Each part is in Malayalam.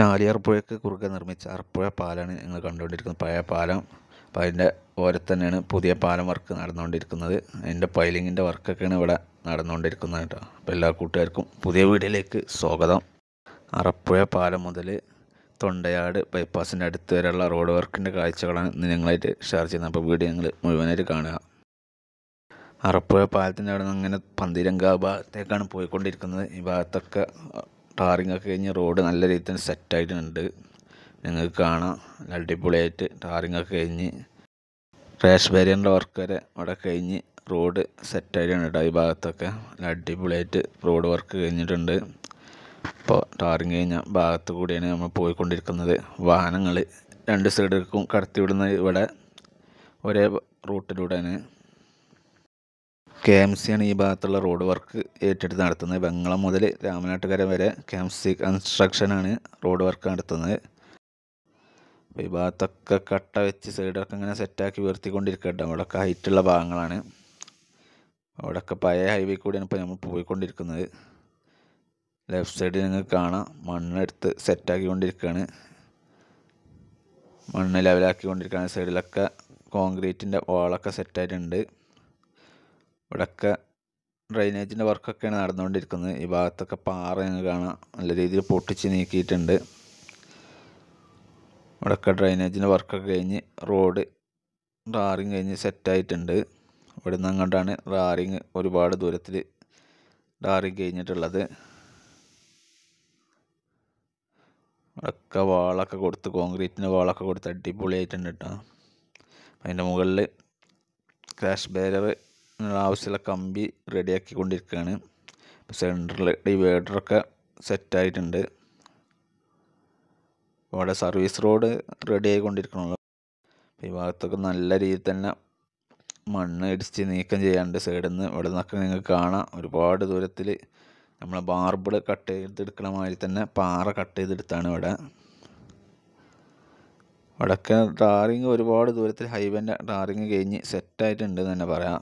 ചാലിയാർ പുഴയ്ക്ക് കുറുകെ നിർമ്മിച്ച ആർപ്പുഴ പാലമാണ് നിങ്ങൾ കണ്ടുകൊണ്ടിരിക്കുന്നത് പഴയ പാലം അപ്പോൾ അതിൻ്റെ ഓരത്ത് തന്നെയാണ് പുതിയ പാലം വർക്ക് നടന്നുകൊണ്ടിരിക്കുന്നത് അതിൻ്റെ പൈലിങ്ങിൻ്റെ വർക്കൊക്കെയാണ് ഇവിടെ നടന്നുകൊണ്ടിരിക്കുന്നത് കേട്ടോ അപ്പോൾ എല്ലാ കൂട്ടുകാർക്കും പുതിയ വീഡിയോയിലേക്ക് സ്വാഗതം ആറപ്പുഴ പാലം മുതൽ തൊണ്ടയാട് ബൈപ്പാസിൻ്റെ അടുത്ത് വരെയുള്ള റോഡ് വർക്കിൻ്റെ കാഴ്ചകളാണ് ഇന്ന് ഞങ്ങളായിട്ട് ഷെയർ ചെയ്യുന്നത് അപ്പോൾ വീഡിയോ ഞങ്ങൾ മുഴുവനായിട്ട് കാണുക ആറപ്പുഴ പാലത്തിൻ്റെ അവിടെ നിന്ന് അങ്ങനെ പന്തിരങ്ക ഭാഗത്തേക്കാണ് പോയിക്കൊണ്ടിരിക്കുന്നത് ഈ ഭാഗത്തൊക്കെ ടാറിങ് ഒക്കെ കഴിഞ്ഞ് റോഡ് നല്ല രീതിയിൽ തന്നെ സെറ്റായിട്ടുണ്ട് നിങ്ങൾക്ക് കാണാം നല്ല അടിപൊളിയായിട്ട് ടാറിങ് ഒക്കെ കഴിഞ്ഞ് റേഷ് ബാരിയറിൻ്റെ വർക്ക് വരെ അവിടെ കഴിഞ്ഞ് റോഡ് സെറ്റായിട്ടാണ് കേട്ടോ ഈ ഭാഗത്തൊക്കെ നല്ല അടിപൊളിയായിട്ട് റോഡ് വർക്ക് കഴിഞ്ഞിട്ടുണ്ട് അപ്പോൾ ടാറിങ് കഴിഞ്ഞ ഭാഗത്ത് കൂടിയാണ് നമ്മൾ പോയിക്കൊണ്ടിരിക്കുന്നത് വാഹനങ്ങൾ രണ്ട് സൈഡിലേക്കും കടത്തിവിടുന്ന ഇവിടെ ഒരേ റൂട്ടിലൂടെയാണ് കെ എം സിയാണ് ഈ ഭാഗത്തുള്ള റോഡ് വർക്ക് ഏറ്റെടുത്ത് നടത്തുന്നത് വെങ്ങളം മുതൽ രാമനാട്ടുകര വരെ കെ എം സി കൺസ്ട്രക്ഷനാണ് റോഡ് വർക്ക് നടത്തുന്നത് അപ്പോൾ ഈ ഭാഗത്തൊക്കെ കട്ട വെച്ച് സൈഡൊക്കെ ഇങ്ങനെ സെറ്റാക്കി ഉയർത്തിക്കൊണ്ടിരിക്കട്ടെ അവിടെയൊക്കെ ഹൈറ്റുള്ള ഭാഗങ്ങളാണ് അവിടെയൊക്കെ പഴയ ഹൈവേ കൂടിയാണ് ഇപ്പോൾ നമ്മൾ പോയിക്കൊണ്ടിരിക്കുന്നത് ലെഫ്റ്റ് സൈഡിൽ നിങ്ങൾക്ക് കാണാം മണ്ണെടുത്ത് സെറ്റാക്കിക്കൊണ്ടിരിക്കുകയാണ് മണ്ണ് ലെവലാക്കിക്കൊണ്ടിരിക്കുകയാണ് സൈഡിലൊക്കെ കോൺക്രീറ്റിൻ്റെ വാളൊക്കെ സെറ്റായിട്ടുണ്ട് ഇവിടെയൊക്കെ ഡ്രെയിനേജിൻ്റെ വർക്കൊക്കെയാണ് നടന്നുകൊണ്ടിരിക്കുന്നത് ഈ ഭാഗത്തൊക്കെ പാറ കാണാം നല്ല രീതിയിൽ പൊട്ടിച്ച് നീക്കിയിട്ടുണ്ട് ഇവിടെയൊക്കെ ഡ്രെയിനേജിൻ്റെ വർക്കൊക്കെ കഴിഞ്ഞ് റോഡ് റാറിങ് കഴിഞ്ഞ് സെറ്റായിട്ടുണ്ട് ഇവിടെ നിന്ന് അങ്ങോട്ടാണ് റാറിങ് ഒരുപാട് ദൂരത്തിൽ റാറിങ് കഴിഞ്ഞിട്ടുള്ളത് ഇവിടെയൊക്കെ വാളൊക്കെ കൊടുത്ത് കോൺക്രീറ്റിന് വാളൊക്കെ കൊടുത്ത് അടിപൊളിയായിട്ടുണ്ട് കേട്ടോ അതിൻ്റെ മുകളിൽ ക്രാഷ് ബാരർ ആവശ്യമുള്ള കമ്പി റെഡിയാക്കി കൊണ്ടിരിക്കുകയാണ് ഇപ്പോൾ സെൻറ്ററിൽ ഡിവൈഡറൊക്കെ സെറ്റായിട്ടുണ്ട് ഇവിടെ സർവീസ് റോഡ് റെഡി ആയിക്കൊണ്ടിരിക്കണല്ലോ അപ്പോൾ ഈ ഭാഗത്തൊക്കെ നല്ല രീതിയിൽ തന്നെ മണ്ണ് ഇടിച്ച് നീക്കം ചെയ്യാണ്ട് സൈഡിൽ നിന്ന് ഇവിടെ നിന്നൊക്കെ നിങ്ങൾക്ക് കാണാം ഒരുപാട് ദൂരത്തിൽ നമ്മൾ ബാർബിൾ കട്ട് ചെയ്തെടുക്കണ മാതിരി തന്നെ പാറ കട്ട് ചെയ്തെടുത്താണ് ഇവിടെ ഇവിടെയൊക്കെ ടാറിങ് ഒരുപാട് ദൂരത്തിൽ ഹൈവേൻ്റെ ടാറിങ് കഴിഞ്ഞ് സെറ്റായിട്ടുണ്ട് എന്ന് തന്നെ പറയാം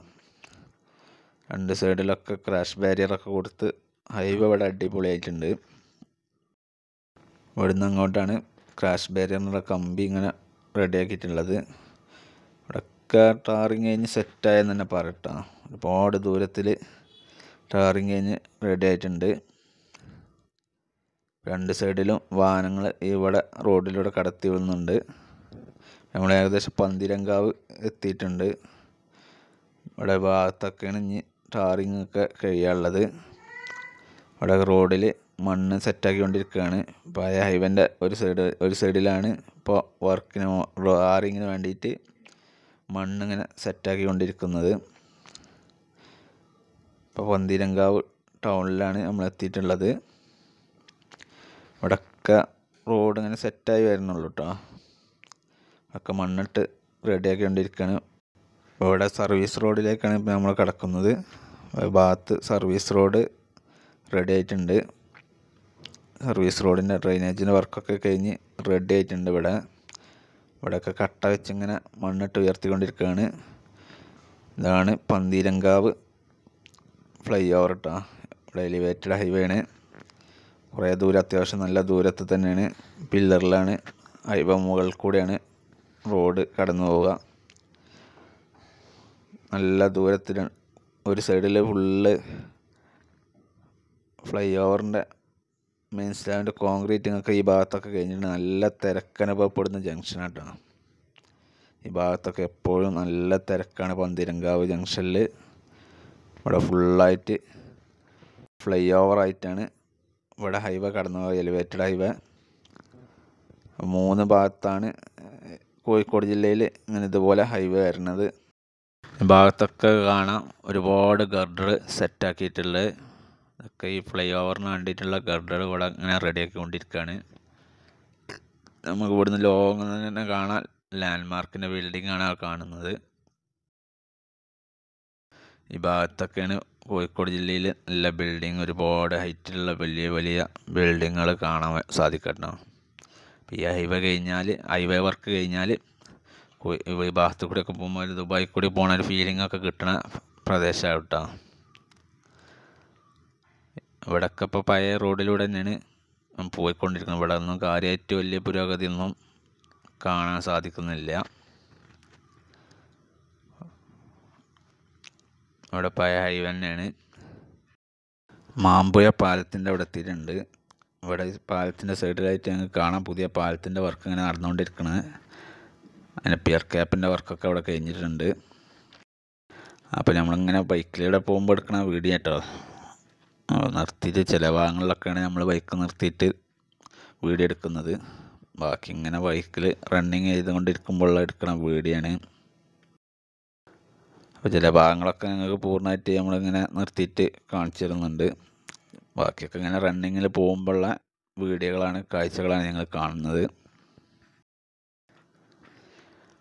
രണ്ട് സൈഡിലൊക്കെ ക്രാഷ് ബാരിയറൊക്കെ കൊടുത്ത് ഹൈവേ ഇവിടെ അടിപൊളിയായിട്ടുണ്ട് ഇവിടുന്ന് അങ്ങോട്ടാണ് ക്രാഷ് ബാരിയറിനുള്ള കമ്പി ഇങ്ങനെ റെഡിയാക്കിയിട്ടുള്ളത് ഇവിടെയൊക്കെ ടാറിങ് കഴിഞ്ഞ് സെറ്റായെന്ന് തന്നെ പറയട്ടോ ഒരുപാട് ദൂരത്തിൽ ടാറിങ് കഴിഞ്ഞ് റെഡി ആയിട്ടുണ്ട് രണ്ട് സൈഡിലും വാഹനങ്ങൾ ഇവിടെ റോഡിലൂടെ കടത്തി വിടുന്നുണ്ട് നമ്മൾ ഏകദേശം പന്തിരങ്കാവ് എത്തിയിട്ടുണ്ട് ഇവിടെ ഭാഗത്തൊക്കെയാണ് ഇനി ടാറിങ് ഒക്കെ കഴിയാനുള്ളത് അവിടെ റോഡിൽ മണ്ണ് കൊണ്ടിരിക്കുകയാണ് പഴയ ഹൈവേൻ്റെ ഒരു സൈഡ് ഒരു സൈഡിലാണ് ഇപ്പോൾ വർക്കിന് ടാറിങ്ങിന് വേണ്ടിയിട്ട് മണ്ണിങ്ങനെ കൊണ്ടിരിക്കുന്നത് ഇപ്പോൾ പന്തീരങ്കാവ് ടൗണിലാണ് നമ്മൾ എത്തിയിട്ടുള്ളത് ഇവിടെയൊക്കെ റോഡ് ഇങ്ങനെ സെറ്റായി വരുന്നുള്ളൂ കേട്ടോ ഒക്കെ മണ്ണിട്ട് റെഡിയാക്കി കൊണ്ടിരിക്കുകയാണ് അപ്പോൾ ഇവിടെ സർവീസ് റോഡിലേക്കാണ് ഇപ്പോൾ നമ്മൾ കിടക്കുന്നത് ഭാഗത്ത് സർവീസ് റോഡ് റെഡി ആയിട്ടുണ്ട് സർവീസ് റോഡിൻ്റെ ഡ്രെയിനേജിൻ്റെ വർക്കൊക്കെ കഴിഞ്ഞ് റെഡി ആയിട്ടുണ്ട് ഇവിടെ ഇവിടെയൊക്കെ കട്ട വെച്ചിങ്ങനെ മണ്ണിട്ട് ഉയർത്തിക്കൊണ്ടിരിക്കുകയാണ് ഇതാണ് പന്തീരങ്കാവ് ഫ്ലൈ ഓവർ കേട്ടോ ഇവിടെ എലിവേറ്റഡ് ഹൈവേ ആണ് കുറേ ദൂരം അത്യാവശ്യം നല്ല ദൂരത്ത് തന്നെയാണ് പില്ലറിലാണ് ഹൈവേ മുകളിൽ കൂടെയാണ് റോഡ് കടന്നു പോവുക നല്ല ദൂരത്തിൽ ഒരു സൈഡിൽ ഫുള്ള് ഫ്ലൈ ഓവറിൻ്റെ മെയിൻ സ്റ്റാൻഡ് കോൺക്രീറ്റിങ്ങൊക്കെ ഈ ഭാഗത്തൊക്കെ കഴിഞ്ഞിട്ട് നല്ല തിരക്കനുഭവപ്പെടുന്ന ജംഗ്ഷനായിട്ടാണ് ഈ ഭാഗത്തൊക്കെ എപ്പോഴും നല്ല തിരക്കാണ് പന്തിരങ്കാവ് ജംഗ്ഷനിൽ ഇവിടെ ഫുള്ളായിട്ട് ഫ്ലൈ ഓവറായിട്ടാണ് ഇവിടെ ഹൈവേ കടന്നു പോയത് എലിവേറ്റഡ് ഹൈവേ മൂന്ന് ഭാഗത്താണ് കോഴിക്കോട് ജില്ലയിൽ ഇങ്ങനെ ഇതുപോലെ ഹൈവേ വരുന്നത് ഭാഗത്തൊക്കെ കാണാം ഒരുപാട് ഗർഡർ സെറ്റാക്കിയിട്ടുള്ളത് ഒക്കെ ഈ ഫ്ലൈ ഓവറിന് വേണ്ടിയിട്ടുള്ള ഗർഡർ ഇവിടെ അങ്ങനെ റെഡിയാക്കി കൊണ്ടിരിക്കുകയാണ് നമുക്ക് ഇവിടുന്ന് ലോങ് തന്നെ കാണാം ലാൻഡ്മാർക്കിൻ്റെ ബിൽഡിംഗ് ആണ് കാണുന്നത് ഈ ഭാഗത്തൊക്കെയാണ് കോഴിക്കോട് ജില്ലയിൽ നല്ല ബിൽഡിംഗ് ഒരുപാട് ഹൈറ്റിലുള്ള വലിയ വലിയ ബിൽഡിങ്ങുകൾ കാണാൻ സാധിക്കട്ടോ ഈ ഹൈവേ കഴിഞ്ഞാൽ ഹൈവേ വർക്ക് കഴിഞ്ഞാൽ ഈ ഭാഗത്തു ഒക്കെ പോകുമ്പോൾ ഒരു ദുബായി കൂടി പോകണ ഒരു ഫീലിംഗ് ഒക്കെ കിട്ടണ പ്രദേശമാണ് കേട്ടോ ഇവിടെയൊക്കെ ഇപ്പോൾ പഴയ റോഡിലൂടെ തന്നെയാണ് പോയിക്കൊണ്ടിരിക്കുന്നത് ഇവിടെ ഒന്നും കാര്യമായിട്ട് വലിയ പുരോഗതിയൊന്നും കാണാൻ സാധിക്കുന്നില്ല ഇവിടെ പഴയ ഹൈവേ തന്നെയാണ് മാമ്പുഴ പാലത്തിൻ്റെ അവിടെ എത്തിയിട്ടുണ്ട് ഇവിടെ പാലത്തിൻ്റെ സൈഡിലായിട്ട് ഞങ്ങൾക്ക് കാണാം പുതിയ പാലത്തിൻ്റെ വർക്ക് ഇങ്ങനെ നടന്നുകൊണ്ടിരിക്കുന്നത് അതിൻ്റെ പിയർ ക്യാപ്പിൻ്റെ വർക്കൊക്കെ അവിടെ കഴിഞ്ഞിട്ടുണ്ട് അപ്പോൾ നമ്മളിങ്ങനെ ബൈക്കിലൂടെ പോകുമ്പോൾ എടുക്കണ വീഡിയോ കേട്ടോ നിർത്തിയിട്ട് ചില ഭാഗങ്ങളിലൊക്കെയാണ് നമ്മൾ ബൈക്ക് നിർത്തിയിട്ട് വീഡിയോ എടുക്കുന്നത് ബാക്കി ഇങ്ങനെ ബൈക്കിൽ റണ്ണിങ് ചെയ്തുകൊണ്ടിരിക്കുമ്പോഴുള്ള എടുക്കണ വീഡിയോ ആണ് അപ്പോൾ ചില ഭാഗങ്ങളൊക്കെ ഞങ്ങൾക്ക് പൂർണ്ണമായിട്ട് നമ്മളിങ്ങനെ നിർത്തിയിട്ട് കാണിച്ചു തരുന്നുണ്ട് ബാക്കിയൊക്കെ ഇങ്ങനെ റണ്ണിങ്ങിൽ പോകുമ്പോഴുള്ള വീഡിയോകളാണ് കാഴ്ചകളാണ് ഞങ്ങൾ കാണുന്നത്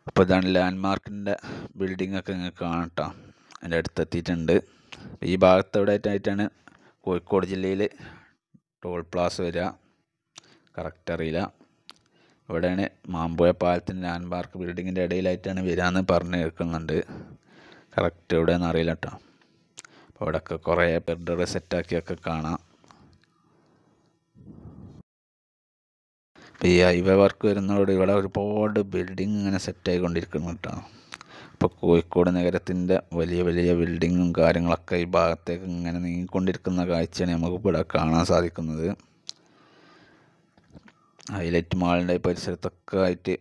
അപ്പോൾ ഇതാണ് ലാൻഡ് മാർക്കിൻ്റെ ബിൽഡിങ്ങൊക്കെ നിങ്ങൾക്ക് കാണാം കേട്ടോ എൻ്റെ അടുത്തെത്തിയിട്ടുണ്ട് ഈ ഭാഗത്ത് എവിടെ ആയിട്ടാണ് കോഴിക്കോട് ജില്ലയിൽ ടോൾ പ്ലാസ് വരിക കറക്റ്റ് അറിയില്ല ഇവിടെയാണ് മാമ്പുഴ പാലത്തിൻ്റെ ലാൻഡ് മാർക്ക് ബിൽഡിങ്ങിൻ്റെ ഇടയിലായിട്ടാണ് വരാമെന്ന് പറഞ്ഞ് കേൾക്കുന്നുണ്ട് കറക്റ്റ് എവിടെയെന്ന് അറിയില്ല കേട്ടോ അപ്പോൾ അവിടെയൊക്കെ കുറേ ബെർഡർ സെറ്റാക്കിയൊക്കെ കാണാം ഇപ്പോൾ ഈ ഹൈവേ വർക്ക് വരുന്നതോടെ ഇവിടെ ഒരുപാട് ബിൽഡിംഗ് ഇങ്ങനെ സെറ്റായിക്കൊണ്ടിരിക്കുന്നു കേട്ടോ ഇപ്പോൾ കോഴിക്കോട് നഗരത്തിൻ്റെ വലിയ വലിയ ബിൽഡിങ്ങും കാര്യങ്ങളൊക്കെ ഈ ഭാഗത്തേക്ക് ഇങ്ങനെ നീങ്ങിക്കൊണ്ടിരിക്കുന്ന കാഴ്ചയാണ് നമുക്ക് ഇവിടെ കാണാൻ സാധിക്കുന്നത് ഹൈലൈറ്റ് മാളിൻ്റെ പരിസരത്തൊക്കെ ആയിട്ട്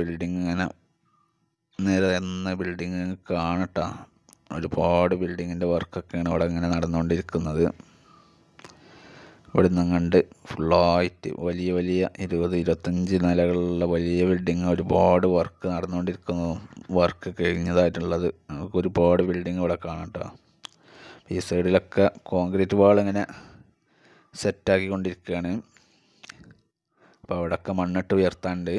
ബിൽഡിങ് ഇങ്ങനെ നിരന്ന ബിൽഡിങ് കാണട്ടാ ഒരുപാട് ബിൽഡിങ്ങിൻ്റെ വർക്കൊക്കെയാണ് ഇവിടെ ഇങ്ങനെ നടന്നുകൊണ്ടിരിക്കുന്നത് ഇവിടെ നിന്നും കണ്ട് ഫുള്ളായിട്ട് വലിയ വലിയ ഇരുപത് ഇരുപത്തഞ്ച് നിലകളുള്ള വലിയ ബിൽഡിങ് ഒരുപാട് വർക്ക് നടന്നുകൊണ്ടിരിക്കുന്നു വർക്ക് കഴിഞ്ഞതായിട്ടുള്ളത് നമുക്ക് ഒരുപാട് ബിൽഡിങ് ഇവിടെ കാണാം കേട്ടോ ഈ സൈഡിലൊക്കെ കോൺക്രീറ്റ് വാൾ ഇങ്ങനെ കൊണ്ടിരിക്കുകയാണ് അപ്പോൾ അവിടെയൊക്കെ മണ്ണിട്ട് ഉയർത്താണ്ട്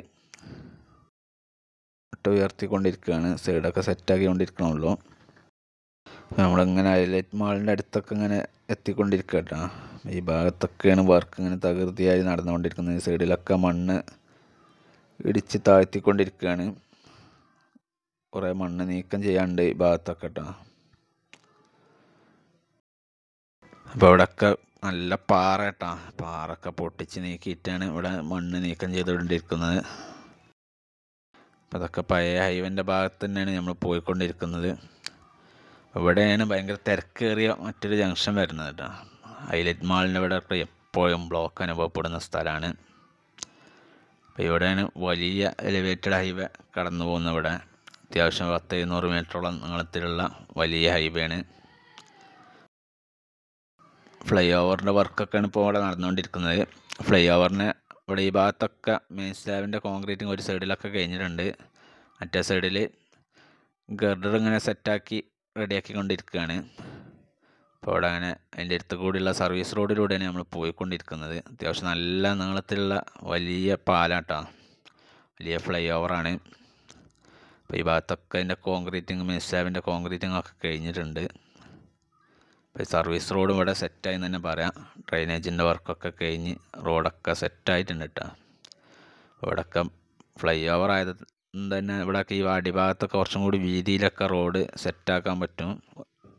ഇട്ട് ഉയർത്തിക്കൊണ്ടിരിക്കുകയാണ് സൈഡൊക്കെ കൊണ്ടിരിക്കണമല്ലോ നമ്മളിങ്ങനെ ഹൈലൈറ്റ് മാളിൻ്റെ അടുത്തൊക്കെ ഇങ്ങനെ എത്തിക്കൊണ്ടിരിക്കുക കേട്ടോ ഈ ഭാഗത്തൊക്കെയാണ് വർക്ക് ഇങ്ങനെ തകൃതിയായി നടന്നുകൊണ്ടിരിക്കുന്നത് സൈഡിലൊക്കെ മണ്ണ് ഇടിച്ച് താഴ്ത്തിക്കൊണ്ടിരിക്കുകയാണ് കുറെ മണ്ണ് നീക്കം ചെയ്യാണ്ട് ഈ ഭാഗത്തൊക്കെ കേട്ടോ അപ്പോൾ ഇവിടെയൊക്കെ നല്ല പാറ കേട്ടോ പാറൊക്കെ പൊട്ടിച്ച് നീക്കിയിട്ടാണ് ഇവിടെ മണ്ണ് നീക്കം ചെയ്തുകൊണ്ടിരിക്കുന്നത് അപ്പോൾ അതൊക്കെ പഴയ ഹൈവൻ്റെ ഭാഗത്ത് തന്നെയാണ് നമ്മൾ പോയിക്കൊണ്ടിരിക്കുന്നത് ഇവിടെയാണ് ഭയങ്കര തിരക്കേറിയ മറ്റൊരു ജംഗ്ഷൻ വരുന്നത് കേട്ടോ ഹൈലൈറ്റ് മാളിൻ്റെ ഇവിടെയൊക്കെ എപ്പോഴും ബ്ലോക്ക് അനുഭവപ്പെടുന്ന സ്ഥലമാണ് അപ്പോൾ ഇവിടെയാണ് വലിയ എലിവേറ്റഡ് ഹൈവേ കടന്നു പോകുന്ന ഇവിടെ അത്യാവശ്യം പത്ത് ഇരുന്നൂറ് മീറ്ററോളം നീളത്തിലുള്ള വലിയ ഹൈവേ ആണ് ഫ്ലൈ ഓവറിൻ്റെ വർക്കൊക്കെയാണ് ഇപ്പോൾ ഇവിടെ നടന്നുകൊണ്ടിരിക്കുന്നത് ഫ്ലൈ ഓവറിന് ഇവിടെ ഈ ഭാഗത്തൊക്കെ മെയിൻ സ്ലാബിൻ്റെ കോൺക്രീറ്റിങ് ഒരു സൈഡിലൊക്കെ കഴിഞ്ഞിട്ടുണ്ട് മറ്റേ സൈഡിൽ ഗർഡർ ഇങ്ങനെ സെറ്റാക്കി റെഡിയാക്കിക്കൊണ്ടിരിക്കുകയാണ് അപ്പോൾ അവിടെ അങ്ങനെ അതിൻ്റെ അടുത്ത് കൂടിയുള്ള സർവീസ് റോഡിലൂടെയാണ് നമ്മൾ പോയിക്കൊണ്ടിരിക്കുന്നത് അത്യാവശ്യം നല്ല നീളത്തിലുള്ള വലിയ പാലാട്ടോ വലിയ ഫ്ലൈ ഓവറാണ് അപ്പോൾ ഈ ഭാഗത്തൊക്കെ അതിൻ്റെ കോൺക്രീറ്റിങ് മിനിസ്റ്റാബിൻ്റെ കോൺക്രീറ്റിംഗ് ഒക്കെ കഴിഞ്ഞിട്ടുണ്ട് അപ്പോൾ ഈ സർവീസ് റോഡ് ഇവിടെ സെറ്റായി തന്നെ പറയാം ഡ്രൈനേജിൻ്റെ വർക്കൊക്കെ കഴിഞ്ഞ് റോഡൊക്കെ സെറ്റായിട്ടുണ്ട് കേട്ടോ ഇവിടെയൊക്കെ ഫ്ലൈ ഓവർ ആയത് തന്നെ ഇവിടെയൊക്കെ ഈ അടിഭാഗത്തൊക്കെ കുറച്ചും കൂടി വീതിയിലൊക്കെ റോഡ് സെറ്റാക്കാൻ പറ്റും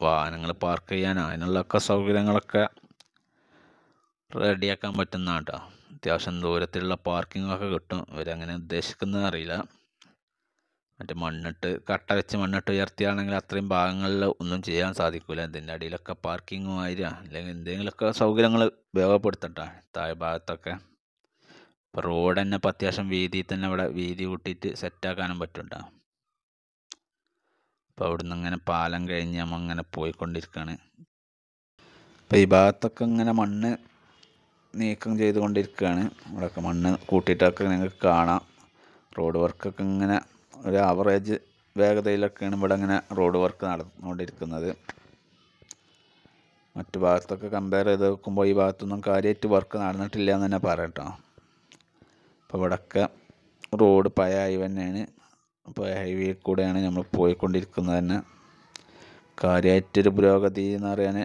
വാഹനങ്ങൾ പാർക്ക് ചെയ്യാനോ അതിനുള്ളൊക്കെ സൗകര്യങ്ങളൊക്കെ റെഡിയാക്കാൻ പറ്റുന്ന കേട്ടോ അത്യാവശ്യം ദൂരത്തിലുള്ള പാർക്കിങ്ങൊക്കെ കിട്ടും ഇവരെങ്ങനെ ഉദ്ദേശിക്കുന്നത് അറിയില്ല മറ്റേ മണ്ണിട്ട് കട്ട വെച്ച് മണ്ണിട്ട് ഉയർത്തിയാണെങ്കിൽ അത്രയും ഭാഗങ്ങളിൽ ഒന്നും ചെയ്യാൻ സാധിക്കില്ല ഇതിൻ്റെ അടിയിലൊക്കെ പാർക്കിങ്ങും ആയിരം അല്ലെങ്കിൽ എന്തെങ്കിലുമൊക്കെ സൗകര്യങ്ങൾ ഉപയോഗപ്പെടുത്തട്ടെ താഴെ ഭാഗത്തൊക്കെ ഇപ്പോൾ റോഡ് തന്നെ ഇപ്പം അത്യാവശ്യം വീതിയിൽ തന്നെ ഇവിടെ വീതി കൂട്ടിയിട്ട് സെറ്റാക്കാനും പറ്റും കേട്ടോ അപ്പോൾ അവിടുന്ന് അങ്ങനെ പാലം കഴിഞ്ഞ് നമ്മൾ അങ്ങനെ പോയിക്കൊണ്ടിരിക്കുകയാണ് അപ്പോൾ ഈ ഭാഗത്തൊക്കെ ഇങ്ങനെ മണ്ണ് നീക്കം ചെയ്തുകൊണ്ടിരിക്കുകയാണ് ഇവിടെയൊക്കെ മണ്ണ് കൂട്ടിയിട്ടൊക്കെ നിങ്ങൾക്ക് കാണാം റോഡ് വർക്കൊക്കെ ഇങ്ങനെ ഒരു ആവറേജ് വേഗതയിലൊക്കെയാണ് ഇവിടെ ഇങ്ങനെ റോഡ് വർക്ക് നടന്നുകൊണ്ടിരിക്കുന്നത് മറ്റു ഭാഗത്തൊക്കെ കമ്പയർ ചെയ്ത് നോക്കുമ്പോൾ ഈ ഭാഗത്തൊന്നും കാര്യമായിട്ട് വർക്ക് നടന്നിട്ടില്ല എന്ന് തന്നെ പറയട്ടോ അപ്പോൾ ഇവിടെയൊക്കെ റോഡ് പയായി തന്നെയാണ് അപ്പോൾ ഹൈവേയിൽ കൂടെയാണ് നമ്മൾ പോയിക്കൊണ്ടിരിക്കുന്നത് തന്നെ കാര്യമായിട്ടൊരു പുരോഗതി എന്ന് പറയാൻ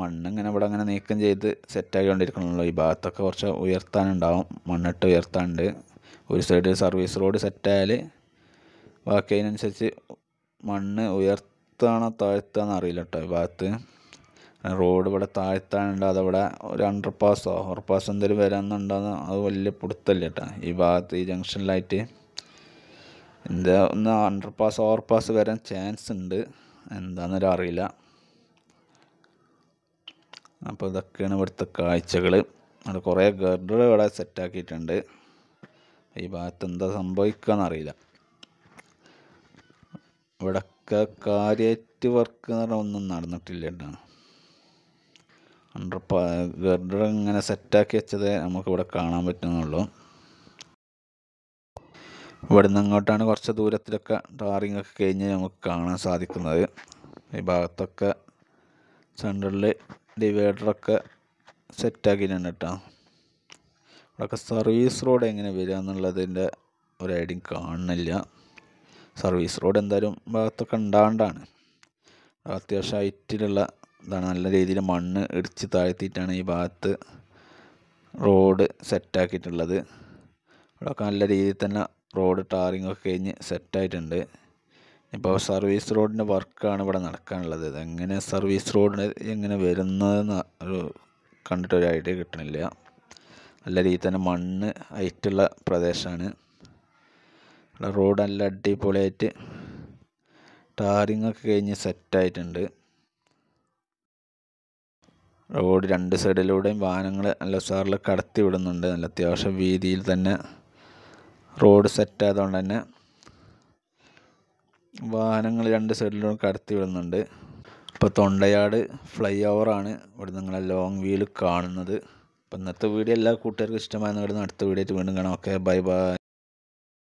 മണ്ണിങ്ങനെ ഇവിടെ അങ്ങനെ നീക്കം ചെയ്ത് സെറ്റാക്കിക്കൊണ്ടിരിക്കണമല്ലോ ഈ ഭാഗത്തൊക്കെ കുറച്ച് ഉയർത്താനുണ്ടാവും മണ്ണിട്ട് ഉയർത്താനുണ്ട് ഒരു സൈഡ് സർവീസ് റോഡ് സെറ്റായാൽ ബാക്കി അതിനനുസരിച്ച് മണ്ണ് ഉയർത്താണോ താഴ്ത്താന്ന് അറിയില്ല കേട്ടോ ഈ ഭാഗത്ത് റോഡ് ഇവിടെ താഴ്ത്താനുണ്ട് അതവിടെ ഒരു അണ്ടർ പാസ്സോ ഓവർ പാസ് എന്തെങ്കിലും വരാമെന്നുണ്ടോയെന്ന് അത് വലിയ പിടുത്തല്ല കേട്ടോ ഈ ഭാഗത്ത് ഈ ജംഗ്ഷനിലായിട്ട് എന്താ ഒന്ന് അണ്ടർ പാസ് ഓവർ പാസ് വരാൻ ചാൻസ് ഉണ്ട് എന്താണെന്നൊരു അറിയില്ല അപ്പോൾ ഇതൊക്കെയാണ് ഇവിടുത്തെ കാഴ്ചകൾ അവിടെ കുറേ ഗർഡുകൾ ഇവിടെ സെറ്റാക്കിയിട്ടുണ്ട് ഈ ഭാഗത്ത് എന്താ സംഭവിക്കുകയെന്നറിയില്ല ഇവിടൊക്കെ കാര്യമായിട്ട് വർക്ക് എന്ന് പറഞ്ഞാൽ ഒന്നും നടന്നിട്ടില്ല അണ്ടർ പാ ഗർഡർ ഇങ്ങനെ സെറ്റാക്കി വെച്ചതേ നമുക്കിവിടെ കാണാൻ പറ്റുന്നുള്ളൂ ഇവിടെ നിന്ന് അങ്ങോട്ടാണ് കുറച്ച് ദൂരത്തിലൊക്കെ ടാറിങ് ഒക്കെ കഴിഞ്ഞ് നമുക്ക് കാണാൻ സാധിക്കുന്നത് ഈ ഭാഗത്തൊക്കെ സെൻറ്ററിൽ ഡിവൈഡറൊക്കെ സെറ്റാക്കിയിട്ടുണ്ട് കേട്ടോ ഇവിടെയൊക്കെ സർവീസ് റോഡ് എങ്ങനെ വരിക എന്നുള്ളതിൻ്റെ ഒരു ഐഡിയും കാണുന്നില്ല സർവീസ് റോഡ് എന്തായാലും ഭാഗത്തൊക്കെ ഉണ്ടാണ്ടാണ് അത്യാവശ്യം ഹൈറ്റിലുള്ള ഇതാണ് നല്ല രീതിയിൽ മണ്ണ് ഇടിച്ച് താഴ്ത്തിയിട്ടാണ് ഈ ഭാഗത്ത് റോഡ് സെറ്റാക്കിയിട്ടുള്ളത് ഇവിടെയൊക്കെ നല്ല രീതിയിൽ തന്നെ റോഡ് ടാറിങ് ഒക്കെ കഴിഞ്ഞ് സെറ്റായിട്ടുണ്ട് ഇപ്പോൾ സർവീസ് റോഡിൻ്റെ വർക്കാണ് ഇവിടെ നടക്കാനുള്ളത് ഇതെങ്ങനെ സർവീസ് റോഡ് എങ്ങനെ വരുന്നതെന്ന് ഒരു കണ്ടിട്ട് ഒരു ഐഡിയ കിട്ടണില്ല നല്ല രീതിയിൽ തന്നെ മണ്ണ് ഹൈറ്റുള്ള പ്രദേശമാണ് ഇവിടെ റോഡ് നല്ല അടിപൊളിയായിട്ട് ടാറിങ്ങൊക്കെ കഴിഞ്ഞ് സെറ്റായിട്ടുണ്ട് റോഡ് രണ്ട് സൈഡിലൂടെയും വാഹനങ്ങൾ നല്ല സാറിൽ കടത്തി വിടുന്നുണ്ട് നല്ല അത്യാവശ്യം വീതിയിൽ തന്നെ റോഡ് സെറ്റ് ആയതുകൊണ്ട് തന്നെ വാഹനങ്ങൾ രണ്ട് സൈഡിലും കടത്തി വിടുന്നുണ്ട് ഇപ്പോൾ തൊണ്ടയാട് ഫ്ലൈ ഓവറാണ് ഇവിടെ നിങ്ങളെ ലോങ് വീൽ കാണുന്നത് അപ്പം ഇന്നത്തെ വീഡിയോ എല്ലാ കൂട്ടുകാർക്കും ഇഷ്ടമായെന്ന് കരുതുന്നു അടുത്ത വീഡിയോ ആയിട്ട് വീണ്ടും കാണാം ഓക്കെ ബൈ ബൈ